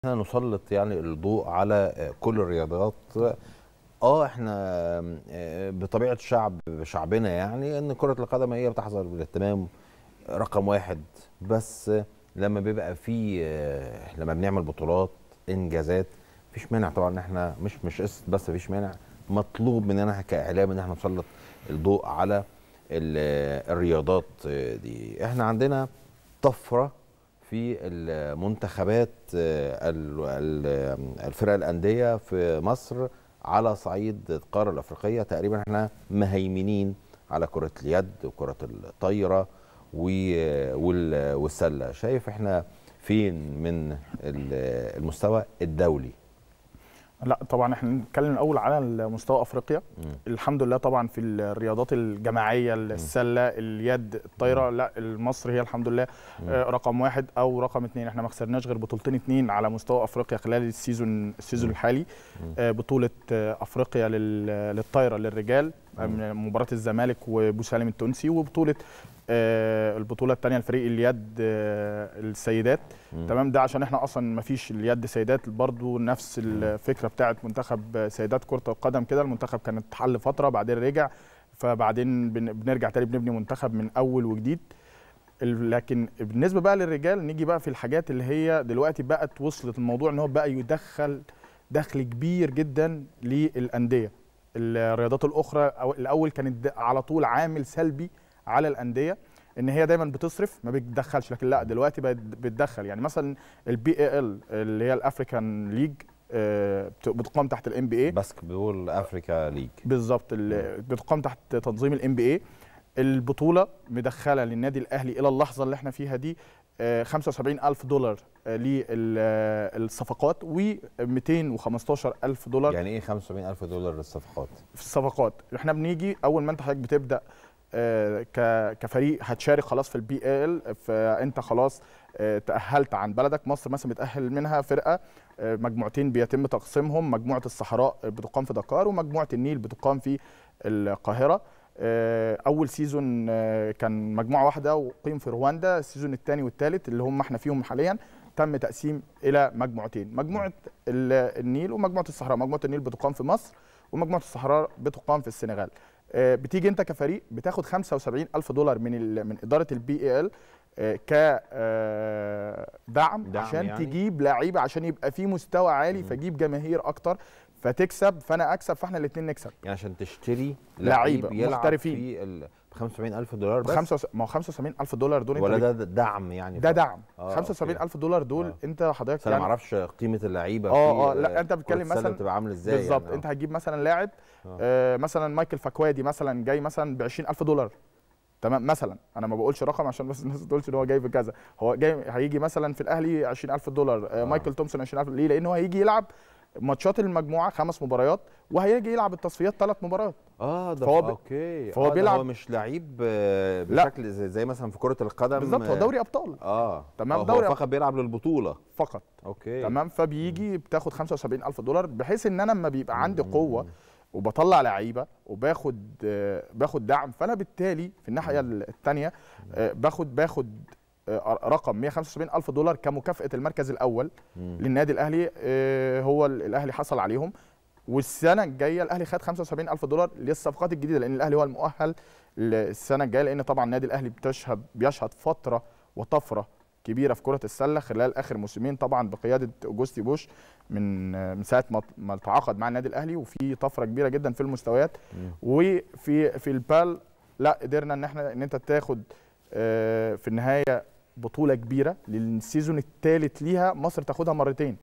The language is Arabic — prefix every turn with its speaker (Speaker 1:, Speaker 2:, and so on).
Speaker 1: احنا نسلط يعني الضوء على كل الرياضات اه احنا آه، بطبيعه شعب شعبنا يعني ان كره القدم هي بتحظى بالاهتمام رقم واحد بس لما بيبقى في آه، لما بنعمل بطولات انجازات مفيش مانع طبعا ان احنا مش مش قصه بس مفيش مانع مطلوب مننا كاعلام ان احنا نسلط الضوء على آه، الرياضات دي احنا عندنا طفره في المنتخبات آه، الفرق الانديه في مصر على صعيد القاره الافريقيه تقريبا احنا مهيمنين على كره اليد وكره الطايره والسله شايف احنا فين من المستوى الدولي لا طبعا احنا نتكلم الاول على مستوى افريقيا
Speaker 2: م. الحمد لله طبعا في الرياضات الجماعيه السله اليد الطايره لا المصر هي الحمد لله آه رقم واحد او رقم اثنين احنا ما خسرناش غير بطولتين اثنين على مستوى افريقيا خلال السيزون السيزون الحالي آه بطوله آه، افريقيا للطايره للرجال آه، من مباراه الزمالك وبوسالم سالم التونسي وبطوله آه البطوله الثانيه لفريق اليد آه السيدات مم. تمام ده عشان احنا اصلا ما فيش اليد سيدات برضو نفس الفكره بتاعه منتخب آه، سيدات كره القدم كده المنتخب كانت اتحل فتره بعدين رجع فبعدين بنرجع تاني بنبني منتخب من اول وجديد لكن بالنسبه بقى للرجال نيجي بقى في الحاجات اللي هي دلوقتي بقت وصلت الموضوع ان هو بقى يدخل دخل كبير جدا للانديه الرياضات الاخرى الاول كانت على طول عامل سلبي على الانديه ان هي دايما بتصرف ما بتدخلش لكن لا دلوقتي بقت بتدخل يعني مثلا البي اي ال اللي هي الافريكان ليج آه، بتقام تحت الام بي اي باسكتبول بول افريكا ليج بالظبط بتقام تحت تنظيم الام بي اي البطوله مدخله للنادي الاهلي الى اللحظه اللي احنا فيها دي 75 ألف دولار آه، للصفقات آه، و215 ألف دولار يعني إيه 75 ألف دولار للصفقات؟ في الصفقات إحنا بنيجي أول ما أنت حضرتك بتبدأ آه، كفريق هتشارك خلاص في البي ال فانت خلاص تاهلت عن بلدك مصر مثلا بتاهل منها فرقه مجموعتين بيتم تقسيمهم مجموعه الصحراء بتقام في دكار ومجموعه النيل بتقام في القاهره آه، اول سيزون آه، كان مجموعه واحده وقيم في رواندا السيزون الثاني والثالث اللي هم احنا فيهم حاليا تم تقسيم الى مجموعتين مجموعه النيل ومجموعه الصحراء مجموعه النيل بتقام في مصر ومجموعه الصحراء بتقام في السنغال آه، بتيجي انت كفريق بتاخد 75 الف دولار من من اداره البي اي ال كدعم دعم عشان يعني. تجيب لعيبه عشان يبقى في مستوى عالي فجيب جماهير اكتر فتكسب فانا اكسب فاحنا الاثنين نكسب
Speaker 1: يعني عشان تشتري لعيب يلعب محترفين في ب 75000 دولار بس ما هو 75000
Speaker 2: دولار دول ولا ده دعم يعني ده دعم 75000 آه، دولار دول آه. انت حضرتك يعني ما اعرفش
Speaker 1: قيمه اللعيبه اه اه لا انت آه، بتتكلم مثلا بتبقى عامل ازاي بالظبط يعني
Speaker 2: انت آه. هتجيب مثلا لاعب آه. آه مثلا مايكل فاكوادي مثلا جاي مثلا ب 20000 دولار تمام مثلا انا ما بقولش رقم عشان بس الناس تقولش ان هو جاي بكذا هو جاي هيجي مثلا في الاهلي 20000 دولار آه. مايكل تومسون 20000 ليه لان هو هيجي يلعب ماتشات المجموعه خمس مباريات وهيجي يلعب التصفيات ثلاث مباريات
Speaker 1: اه ده فهو ب... اوكي فهو آه بيلعب هو مش لعيب بشكل لا. زي مثلا في كره القدم بالظبط هو دوري ابطال اه تمام آه دوري هو فقط بيلعب للبطوله فقط اوكي تمام
Speaker 2: فبيجي بتاخد 75000 دولار بحيث ان انا لما بيبقى عندي قوه وبطلع لعيبه وباخد باخد دعم فانا بالتالي في الناحيه الثانيه آه، باخد باخد آه، رقم 175 الف دولار كمكافاه المركز الاول مم. للنادي الاهلي آه، هو الاهلي حصل عليهم والسنه الجايه الاهلي خد 75 الف دولار للصفقات الجديده لان الاهلي هو المؤهل السنه الجايه لان طبعا النادي الاهلي بتشهد بيشهد فتره وطفره كبيره في كره السله خلال اخر موسمين طبعا بقياده جوستي بوش من آه، من ساعه ما تعاقد مع النادي الاهلي وفي طفره كبيره جدا في المستويات وفي في البال لا قدرنا ان احنا ان انت تاخد في النهايه بطوله كبيره للسيزون الثالث ليها مصر تاخدها مرتين